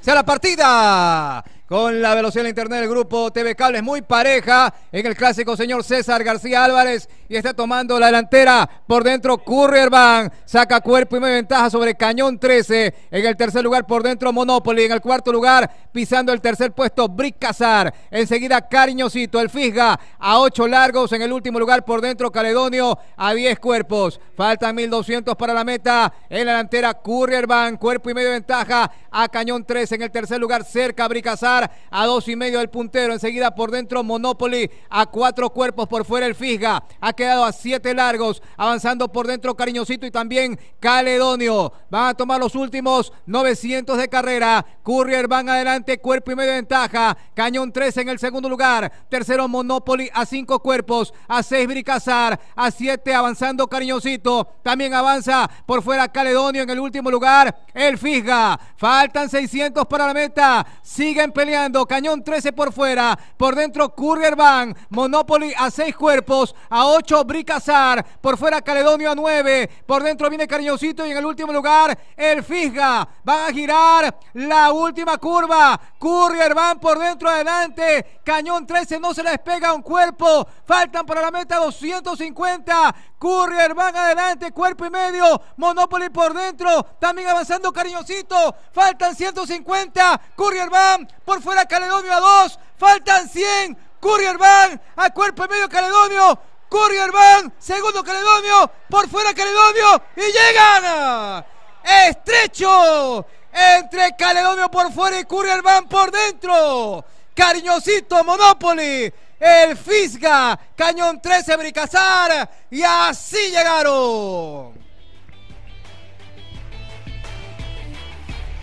sea la partida con la velocidad de internet del grupo TV Cables, Es muy pareja en el clásico señor César García Álvarez y está tomando la delantera por dentro Currier Van, Saca cuerpo y media ventaja sobre Cañón 13. En el tercer lugar por dentro Monopoly. En el cuarto lugar pisando el tercer puesto Bricazar Enseguida Cariñosito, el Fisga a ocho largos. En el último lugar por dentro Caledonio a 10 cuerpos. Faltan 1200 para la meta. En la delantera Currier Currierban. Cuerpo y medio ventaja a Cañón 13. En el tercer lugar cerca Bricazar a dos y medio del puntero. Enseguida por dentro Monopoly a cuatro cuerpos por fuera el Fisga. Ha quedado a siete largos. Avanzando por dentro Cariñosito y también Caledonio. Van a tomar los últimos 900 de carrera. Courier van adelante, cuerpo y medio de ventaja. Cañón 3 en el segundo lugar. Tercero Monopoly a cinco cuerpos. A seis Bricazar. A siete avanzando Cariñosito. También avanza por fuera Caledonio en el último lugar. El Fisga. Faltan 600 para la meta. siguen peleando. Cañón 13 por fuera. Por dentro Currier Van. Monopoly a 6 cuerpos. A 8 Bricazar. Por fuera Caledonio a 9. Por dentro viene Cariñosito y en el último lugar el Fisga. Van a girar la última curva. Kurger Van por dentro adelante. Cañón 13 no se les pega un cuerpo. Faltan para la meta 250. Currier van adelante, cuerpo y medio. Monopoly por dentro. También avanzando cariñosito. Faltan 150. Currier van por fuera Caledonio a 2. Faltan 100. Currier van a cuerpo y medio Caledonio. Currier van. Segundo Caledonio. Por fuera Caledonio. Y llegan. Estrecho. Entre Caledonio por fuera y Currier van por dentro. Cariñosito Monopoly el Fisga, Cañón 13, Bricazar, y así llegaron.